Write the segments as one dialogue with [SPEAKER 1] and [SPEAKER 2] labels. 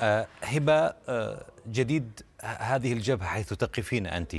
[SPEAKER 1] آه، هبه آه، جديد هذه الجبهه حيث تقفين انت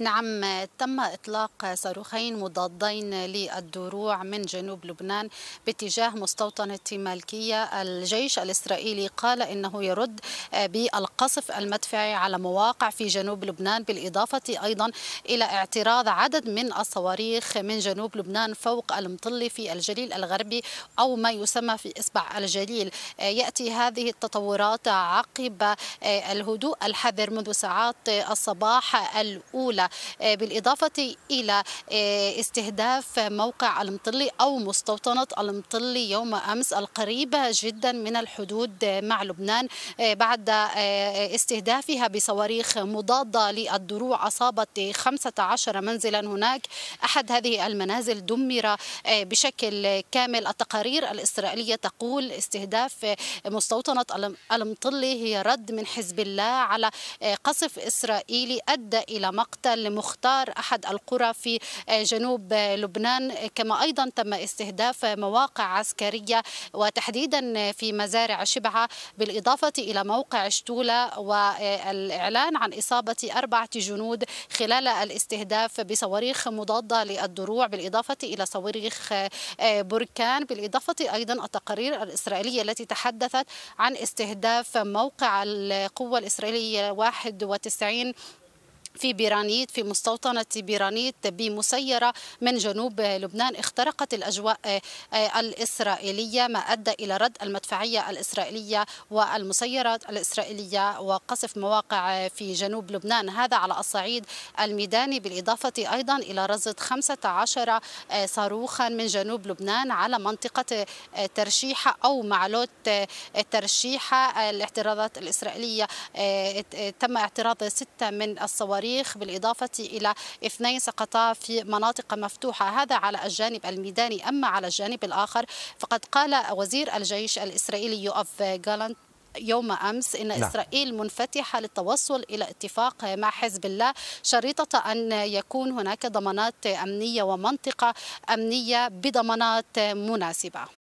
[SPEAKER 1] نعم تم إطلاق صاروخين مضادين للدروع من جنوب لبنان باتجاه مستوطنة مالكية الجيش الإسرائيلي قال إنه يرد بالقصف المدفعي على مواقع في جنوب لبنان بالإضافة أيضا إلى اعتراض عدد من الصواريخ من جنوب لبنان فوق المطل في الجليل الغربي أو ما يسمى في إصبع الجليل يأتي هذه التطورات عقب الهدوء الحذر منذ ساعات الصباح الأولى آه، بالإضافة إلى آه، استهداف موقع المطلي أو مستوطنة المطلي يوم أمس القريبة جدا من الحدود مع لبنان آه، بعد استهدافها بصواريخ مضادة للدروع أصابت 15 منزلا هناك أحد هذه المنازل دمر بشكل كامل التقارير الإسرائيلية تقول استهداف مستوطنة المطلي هي رد من حزب الله على قصف إسرائيلي أدى إلى مقتل لمختار أحد القرى في جنوب لبنان كما أيضا تم استهداف مواقع عسكرية وتحديدا في مزارع شبعة بالإضافة إلى موقع شتولة والإعلان عن إصابة أربعة جنود خلال الاستهداف بصواريخ مضادة للدروع بالإضافة إلى صواريخ بركان بالإضافة أيضا التقارير الإسرائيلية التي تحدثت عن استهداف موقع القوة الإسرائيلية 91 في بيرانيت في مستوطنة بيرانيت بمسيرة من جنوب لبنان اخترقت الأجواء آه، آه، الإسرائيلية ما أدى إلى رد المدفعية الإسرائيلية والمسيرات الإسرائيلية وقصف مواقع في جنوب لبنان هذا على الصعيد الميداني بالإضافة أيضا إلى رصد 15 آه، صاروخا من جنوب لبنان على منطقة ترشيحة أو معلوت ترشيحة الاعتراضات الإسرائيلية تم اعتراض ستة من الصواريخ الصواريخ بالإضافة إلى اثنين سقطا في مناطق مفتوحة هذا على الجانب الميداني أما على الجانب الآخر فقد قال وزير الجيش الإسرائيلي يؤف جالانت يوم أمس إن لا. نعم. إسرائيل منفتحة للتوصل إلى اتفاق مع حزب الله شريطة أن يكون هناك ضمانات أمنية ومنطقة أمنية بضمانات مناسبة